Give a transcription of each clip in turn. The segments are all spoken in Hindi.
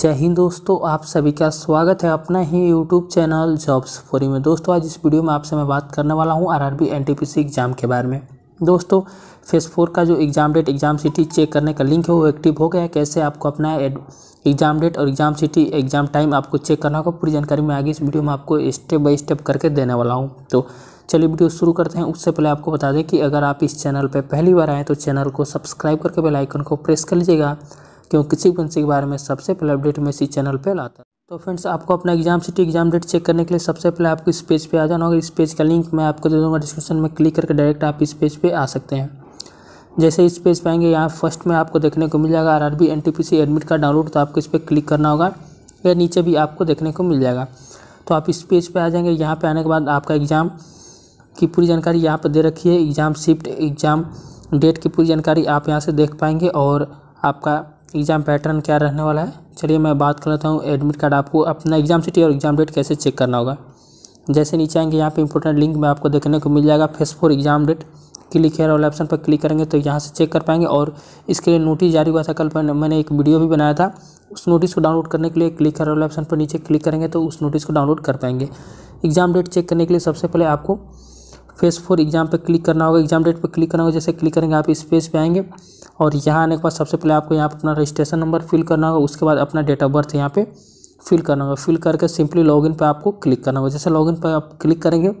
जय हिंद दोस्तों आप सभी का स्वागत है अपना ही यूट्यूब चैनल जॉब्स फोरी में दोस्तों आज इस वीडियो में आपसे मैं बात करने वाला हूं आरआरबी एनटीपीसी एग्ज़ाम के बारे में दोस्तों फेस फोर का जो exam date exam city check करने का लिंक है वो एक्टिव हो गया कैसे आपको अपना एग्ज़ाम डेट और एग्ज़ाम सिटी एग्ज़ाम टाइम आपको चेक करना होगा पूरी जानकारी मैं आगे इस वीडियो में आपको स्टेप बाई स्टेप करके देने वाला हूँ तो चलिए वीडियो शुरू करते हैं उससे पहले आपको बता दें कि अगर आप इस चैनल पर पहली बार आएँ तो चैनल को सब्सक्राइब करके बेलाइकन को प्रेस कर लीजिएगा क्यों किसी वंशी के बारे में सबसे पहले अपडेट में इसी चैनल पर लाता तो फ्रेंड्स आपको अपना exam city exam date check करने के लिए सबसे पहले आपको इस पेज पे आ जाना होगा इस पेज का लिंक मैं आपको दे दूँगा डिस्क्रिप्शन में क्लिक करके डायरेक्ट आप इस पेज पे आ सकते हैं जैसे इस पेज पे आएंगे यहाँ फर्स्ट में आपको देखने को मिल जाएगा R R B N T P C admit card download तो आपको इस पर क्लिक करना होगा या नीचे भी आपको देखने को मिल जाएगा तो आप इस पेज पर आ जाएंगे यहाँ पर आने के बाद आपका एग्ज़ाम की पूरी जानकारी यहाँ पर दे रखी है एग्ज़ाम शिफ्ट एग्ज़ाम डेट की पूरी जानकारी आप यहाँ से देख पाएंगे और आपका एग्ज़ाम पैटर्न क्या रहने वाला है चलिए मैं बात कर लेता हूँ एडमिट कार्ड आपको अपना एग्ज़ाम सिटी और एग्ज़ाम डेट कैसे चेक करना होगा जैसे नीचे आएंगे यहाँ पे इंपॉर्टेंट लिंक में आपको देखने को मिल जाएगा phase four exam date click है वाले ऑप्शन पर क्लिक करेंगे तो यहाँ से चेक कर पाएंगे और इसके लिए नोटिस जारी हुआ था कल मैंने एक वीडियो भी बनाया था उस नोटिस को डाउनलोड करने के लिए क्लिक है वाले ऑप्शन पर नीचे क्लिक करेंगे तो उस नोटिस को डाउनलोड कर पाएंगे एग्ज़ाम डेट चेक करने के लिए सबसे पहले आपको फेस फोर एग्जाम पे क्लिक करना होगा एग्जाम डेट पे क्लिक करना होगा जैसे क्लिक करेंगे आप इस पेज पे आएंगे और यहाँ आने के बाद सबसे पहले आपको यहाँ पर अपना रजिस्ट्रेशन नंबर फिल करना होगा उसके बाद अपना डेट ऑफ बर्थ यहाँ पे फिल करना होगा फिल करके सिंपली लॉगिन पे आपको क्लिक करना होगा जैसे लॉगिन पर आप क्लिक करेंगे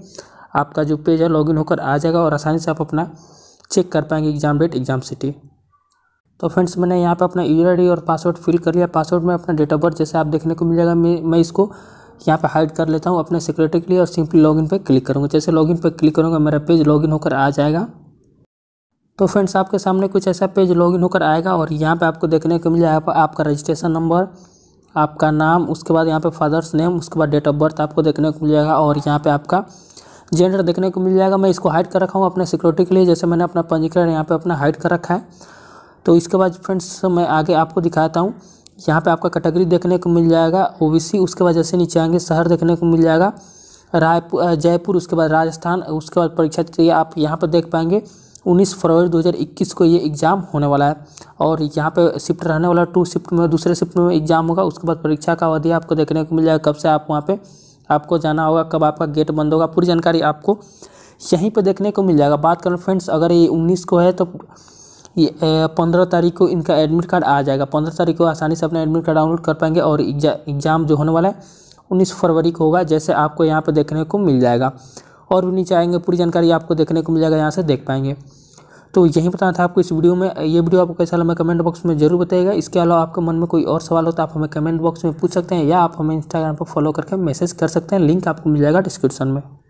आपका जो पेज है लॉगिन होकर आ जाएगा और आसानी से आप अपना चेक कर पाएंगे एग्जाम डेट एग्जाम सिटी तो फ्रेंड्स मैंने यहाँ पर अपना यूजर आई और पासवर्ड फिल कर लिया पासवर्ड में अपना डेट ऑफ बर्थ जैसे आप देखने को मिल जाएगा मैं इसको यहाँ पे हाइड कर लेता हूँ अपने सिक्योरिटी के लिए और सिंपली लॉगिन पे क्लिक करूँगा जैसे लॉगिन पे क्लिक करूँगा मेरा पेज लॉगिन होकर आ जाएगा तो फ्रेंड्स आपके सामने कुछ ऐसा पेज लॉगिन होकर आएगा और यहाँ पे आपको देखने को मिल जाएगा आपका रजिस्ट्रेशन नंबर आपका नाम उसके बाद यहाँ पे फादर्स नेम उसके बाद डेट ऑफ बर्थ आपको देखने को मिल जाएगा और यहाँ पर आपका जेंडर देखने को मिल जाएगा मैं इसको हाइड कर रखा हूँ अपने सिक्योरिटी के लिए जैसे मैंने अपना पंजीकरण यहाँ पर अपना हाइड कर रखा है तो इसके बाद फ्रेंड्स मैं आगे आपको दिखाता हूँ यहाँ पे आपका कैटेगरी देखने को मिल जाएगा ओबीसी उसके बाद जैसे नीचे आएंगे शहर देखने को मिल जाएगा रायपुर जयपुर उसके बाद राजस्थान उसके बाद परीक्षा के आप यहाँ पर देख पाएंगे 19 फरवरी 2021 को ये एग्ज़ाम होने वाला है और यहाँ पे शिफ्ट रहने वाला टू शिफ्ट में दूसरे शिफ्ट में एग्ज़ाम होगा उसके बाद परीक्षा का अवधि आपको देखने को मिल जाएगा कब से आप वहाँ पर आपको जाना होगा कब आपका गेट बंद होगा पूरी जानकारी आपको यहीं पर देखने को मिल जाएगा बात करें फ्रेंड्स अगर ये उन्नीस को है तो ये पंद्रह तारीख को इनका एडमिट कार्ड आ जाएगा पंद्रह तारीख को आसानी से अपना एडमिट कार्ड डाउनलोड कर पाएंगे और एग्ज़ाम जो होने वाला है उन्नीस फरवरी को होगा जैसे आपको यहाँ पर देखने को मिल जाएगा और भी नीचे आएंगे पूरी जानकारी आपको देखने को मिल जाएगा यहाँ से देख पाएंगे तो यही बताना था आपको इस वीडियो में ये वीडियो आपको कैसा लगा कमेंट बॉक्स में जरूर बताइएगा इसके अलावा आपके मन में कोई और सवाल हो तो आप हमें कमेंट बॉक्स में पूछ सकते हैं या आप हमें इंस्टाग्राम पर फॉलो करके मैसेज कर सकते हैं लिंक आपको मिल जाएगा डिस्क्रिप्शन में